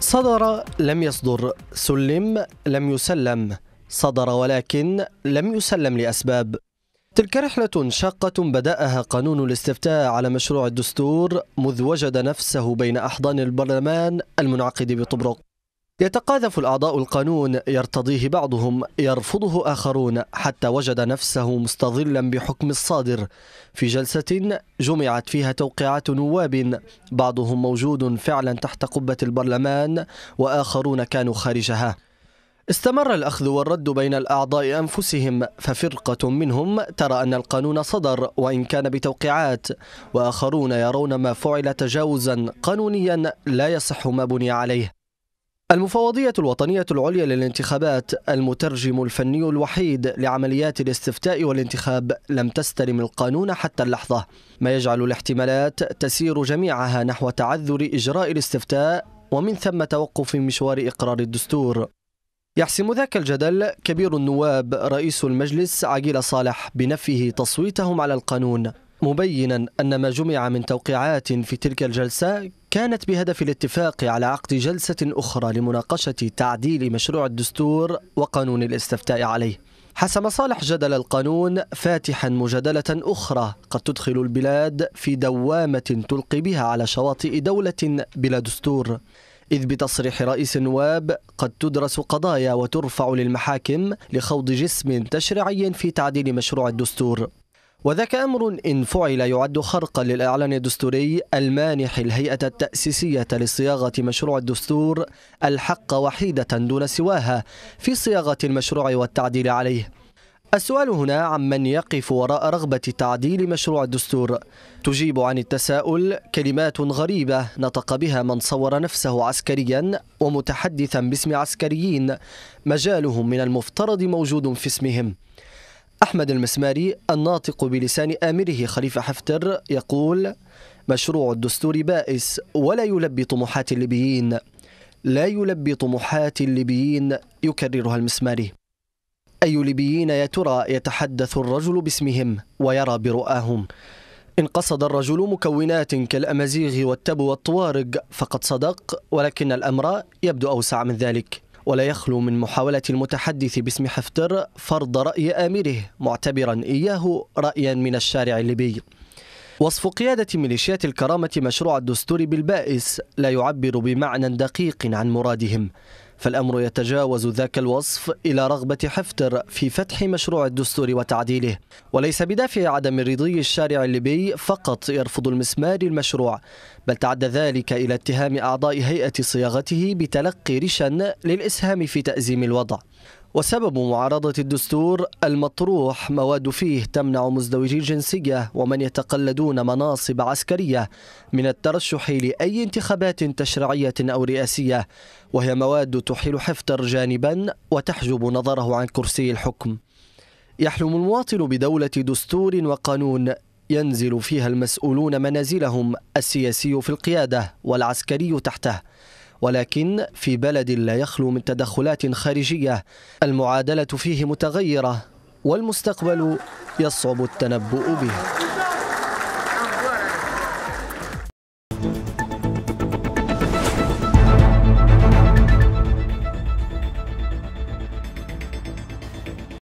صدر لم يصدر سلم لم يسلم صدر ولكن لم يسلم لأسباب تلك رحلة شاقة بدأها قانون الاستفتاء على مشروع الدستور مذ وجد نفسه بين أحضان البرلمان المنعقد بطبرق يتقاذف الأعضاء القانون يرتضيه بعضهم يرفضه آخرون حتى وجد نفسه مستظلا بحكم الصادر في جلسة جمعت فيها توقيعات نواب بعضهم موجود فعلا تحت قبة البرلمان وآخرون كانوا خارجها استمر الأخذ والرد بين الأعضاء أنفسهم ففرقة منهم ترى أن القانون صدر وإن كان بتوقيعات وآخرون يرون ما فعل تجاوزا قانونيا لا يصح ما بني عليه المفوضية الوطنية العليا للانتخابات المترجم الفني الوحيد لعمليات الاستفتاء والانتخاب لم تستلم القانون حتى اللحظة ما يجعل الاحتمالات تسير جميعها نحو تعذر إجراء الاستفتاء ومن ثم توقف مشوار إقرار الدستور يحسم ذاك الجدل كبير النواب رئيس المجلس عقيل صالح بنفيه تصويتهم على القانون مبينا أن ما جمع من توقيعات في تلك الجلسة كانت بهدف الاتفاق على عقد جلسة أخرى لمناقشة تعديل مشروع الدستور وقانون الاستفتاء عليه حسم صالح جدل القانون فاتحا مجادلة أخرى قد تدخل البلاد في دوامة تلقي بها على شواطئ دولة بلا دستور إذ بتصريح رئيس النواب قد تدرس قضايا وترفع للمحاكم لخوض جسم تشريعي في تعديل مشروع الدستور وذاك أمر إن فعل يعد خرقا للإعلان الدستوري المانح الهيئة التأسيسية لصياغة مشروع الدستور الحق وحيدة دون سواها في صياغة المشروع والتعديل عليه السؤال هنا عمن يقف وراء رغبة تعديل مشروع الدستور تجيب عن التساؤل كلمات غريبة نطق بها من صور نفسه عسكريا ومتحدثا باسم عسكريين مجالهم من المفترض موجود في اسمهم أحمد المسماري الناطق بلسان آمره خليفة حفتر يقول مشروع الدستور بائس ولا يلبي طموحات الليبيين لا يلبي طموحات الليبيين يكررها المسماري أي ليبيين يا ترى يتحدث الرجل باسمهم ويرى برؤاهم إن قصد الرجل مكونات كالأمازيغ والتب والطوارق فقد صدق ولكن الأمر يبدو أوسع من ذلك ولا يخلو من محاولة المتحدث باسم حفتر فرض رأي آمره معتبرا إياه رأيا من الشارع الليبي وصف قيادة ميليشيات الكرامة مشروع الدستور بالبائس لا يعبر بمعنى دقيق عن مرادهم فالأمر يتجاوز ذاك الوصف إلى رغبة حفتر في فتح مشروع الدستور وتعديله وليس بدافع عدم رضي الشارع الليبي فقط يرفض المسمار المشروع بل تعدى ذلك إلى اتهام أعضاء هيئة صياغته بتلقي رشا للإسهام في تأزيم الوضع وسبب معارضة الدستور المطروح مواد فيه تمنع مزدوجي الجنسية ومن يتقلدون مناصب عسكرية من الترشح لأي انتخابات تشريعية أو رئاسية وهي مواد تحيل حفتر جانبا وتحجب نظره عن كرسي الحكم يحلم المواطن بدولة دستور وقانون ينزل فيها المسؤولون منازلهم السياسي في القيادة والعسكري تحته ولكن في بلد لا يخلو من تدخلات خارجية المعادلة فيه متغيرة والمستقبل يصعب التنبؤ به